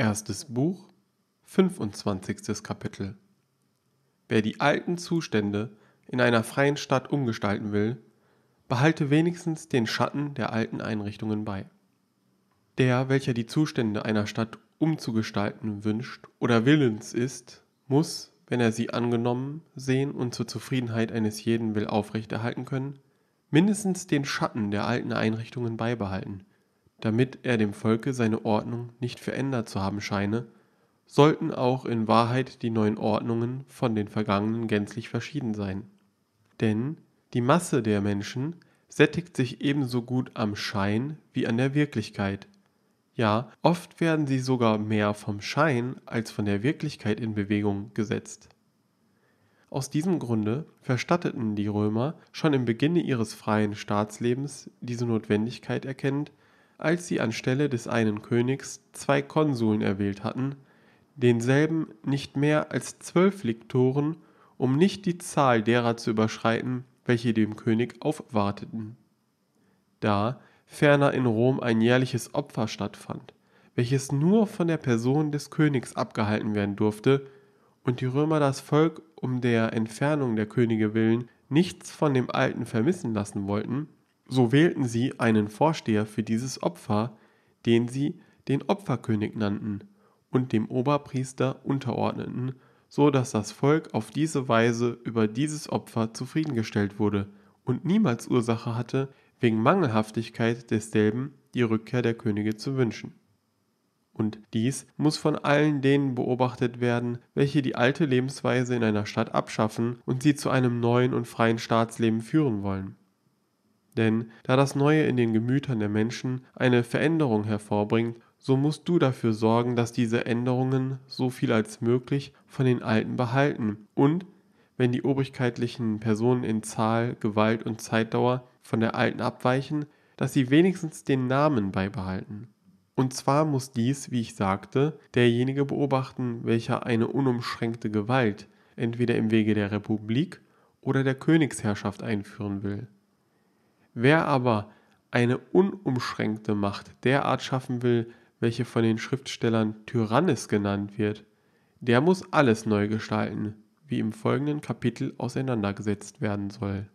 Erstes Buch, 25. Kapitel. Wer die alten Zustände in einer freien Stadt umgestalten will, behalte wenigstens den Schatten der alten Einrichtungen bei. Der, welcher die Zustände einer Stadt umzugestalten wünscht oder willens ist, muss, wenn er sie angenommen sehen und zur Zufriedenheit eines jeden will aufrechterhalten können, mindestens den Schatten der alten Einrichtungen beibehalten damit er dem Volke seine Ordnung nicht verändert zu haben scheine, sollten auch in Wahrheit die neuen Ordnungen von den vergangenen gänzlich verschieden sein. Denn die Masse der Menschen sättigt sich ebenso gut am Schein wie an der Wirklichkeit. Ja, oft werden sie sogar mehr vom Schein als von der Wirklichkeit in Bewegung gesetzt. Aus diesem Grunde verstatteten die Römer schon im Beginne ihres freien Staatslebens diese Notwendigkeit erkennend, als sie anstelle des einen Königs zwei Konsuln erwählt hatten, denselben nicht mehr als zwölf Liktoren, um nicht die Zahl derer zu überschreiten, welche dem König aufwarteten. Da ferner in Rom ein jährliches Opfer stattfand, welches nur von der Person des Königs abgehalten werden durfte, und die Römer das Volk um der Entfernung der Könige willen nichts von dem Alten vermissen lassen wollten, so wählten sie einen Vorsteher für dieses Opfer, den sie den Opferkönig nannten und dem Oberpriester unterordneten, so dass das Volk auf diese Weise über dieses Opfer zufriedengestellt wurde und niemals Ursache hatte, wegen Mangelhaftigkeit desselben die Rückkehr der Könige zu wünschen. Und dies muss von allen denen beobachtet werden, welche die alte Lebensweise in einer Stadt abschaffen und sie zu einem neuen und freien Staatsleben führen wollen. Denn da das Neue in den Gemütern der Menschen eine Veränderung hervorbringt, so musst du dafür sorgen, dass diese Änderungen so viel als möglich von den Alten behalten und, wenn die obrigkeitlichen Personen in Zahl, Gewalt und Zeitdauer von der Alten abweichen, dass sie wenigstens den Namen beibehalten. Und zwar muss dies, wie ich sagte, derjenige beobachten, welcher eine unumschränkte Gewalt entweder im Wege der Republik oder der Königsherrschaft einführen will. Wer aber eine unumschränkte Macht derart schaffen will, welche von den Schriftstellern Tyrannis genannt wird, der muss alles neu gestalten, wie im folgenden Kapitel auseinandergesetzt werden soll